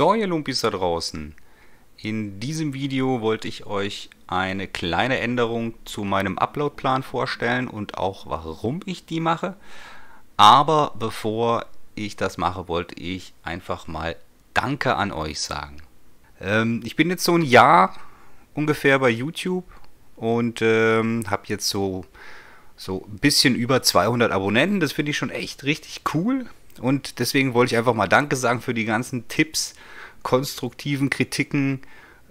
So, ihr Lumpis da draußen. In diesem Video wollte ich euch eine kleine Änderung zu meinem Upload-Plan vorstellen und auch warum ich die mache. Aber bevor ich das mache, wollte ich einfach mal Danke an euch sagen. Ähm, ich bin jetzt so ein Jahr ungefähr bei YouTube und ähm, habe jetzt so, so ein bisschen über 200 Abonnenten. Das finde ich schon echt richtig cool. Und deswegen wollte ich einfach mal Danke sagen für die ganzen Tipps, konstruktiven Kritiken.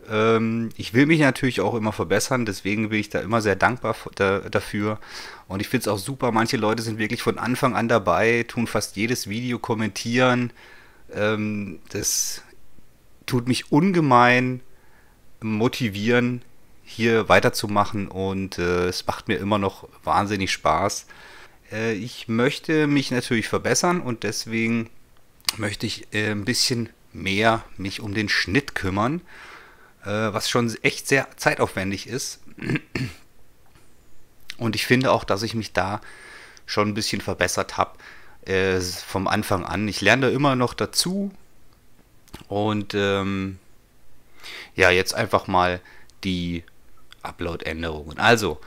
Ähm, ich will mich natürlich auch immer verbessern, deswegen bin ich da immer sehr dankbar dafür. Und ich finde es auch super, manche Leute sind wirklich von Anfang an dabei, tun fast jedes Video, kommentieren. Ähm, das tut mich ungemein motivieren, hier weiterzumachen und äh, es macht mir immer noch wahnsinnig Spaß äh, ich möchte mich natürlich verbessern und deswegen möchte ich äh, ein bisschen mehr mich um den Schnitt kümmern, äh, was schon echt sehr zeitaufwendig ist. Und ich finde auch, dass ich mich da schon ein bisschen verbessert habe äh, vom Anfang an. Ich lerne da immer noch dazu. Und ähm, ja, jetzt einfach mal die Upload-Änderungen. Also,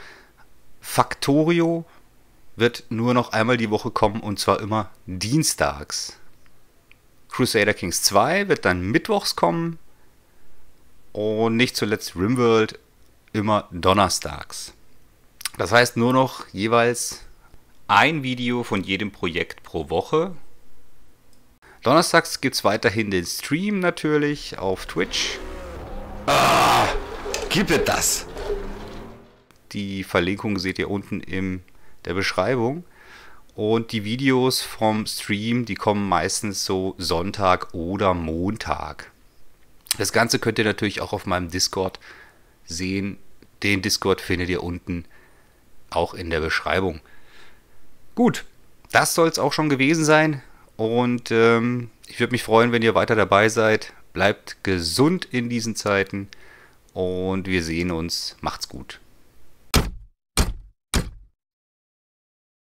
Factorio wird nur noch einmal die Woche kommen und zwar immer dienstags. Crusader Kings 2 wird dann mittwochs kommen und nicht zuletzt Rimworld immer donnerstags. Das heißt nur noch jeweils ein Video von jedem Projekt pro Woche. Donnerstags gibt es weiterhin den Stream natürlich auf Twitch. Ah, gib mir das! Die Verlinkung seht ihr unten im der Beschreibung. Und die Videos vom Stream, die kommen meistens so Sonntag oder Montag. Das Ganze könnt ihr natürlich auch auf meinem Discord sehen. Den Discord findet ihr unten auch in der Beschreibung. Gut, das soll es auch schon gewesen sein. Und ähm, ich würde mich freuen, wenn ihr weiter dabei seid. Bleibt gesund in diesen Zeiten. Und wir sehen uns. Macht's gut.